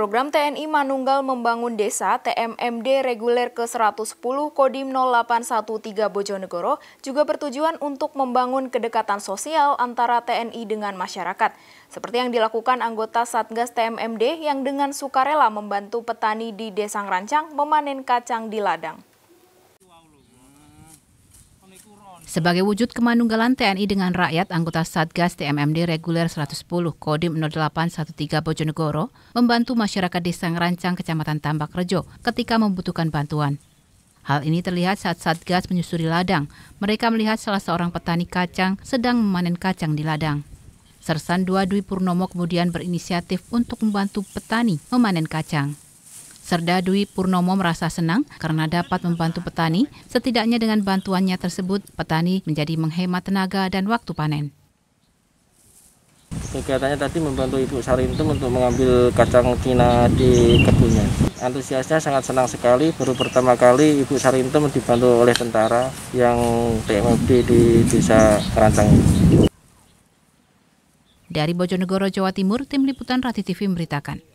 Program TNI Manunggal Membangun Desa TMMD Reguler ke-110 Kodim 0813 Bojonegoro juga bertujuan untuk membangun kedekatan sosial antara TNI dengan masyarakat. Seperti yang dilakukan anggota Satgas TMMD yang dengan sukarela membantu petani di Desa Rancang memanen kacang di ladang. Sebagai wujud kemanunggalan TNI dengan rakyat, anggota Satgas TMMD Reguler 110 Kodim 0813 Bojonegoro membantu masyarakat desa Ngerancang, Kecamatan Tambak Rejo ketika membutuhkan bantuan. Hal ini terlihat saat Satgas menyusuri ladang. Mereka melihat salah seorang petani kacang sedang memanen kacang di ladang. Sersan 2 Dwi Purnomo kemudian berinisiatif untuk membantu petani memanen kacang. Serda Dwi Purnomo merasa senang karena dapat membantu petani. Setidaknya dengan bantuannya tersebut, petani menjadi menghemat tenaga dan waktu panen. Kegiatannya tadi membantu Ibu Sarintum untuk mengambil kacang Cina di kebunnya. Antusiasnya sangat senang sekali, baru pertama kali Ibu Sarintum dibantu oleh tentara yang TMOD di desa Kerancang. Dari Bojonegoro, Jawa Timur, Tim Liputan Rati TV memberitakan.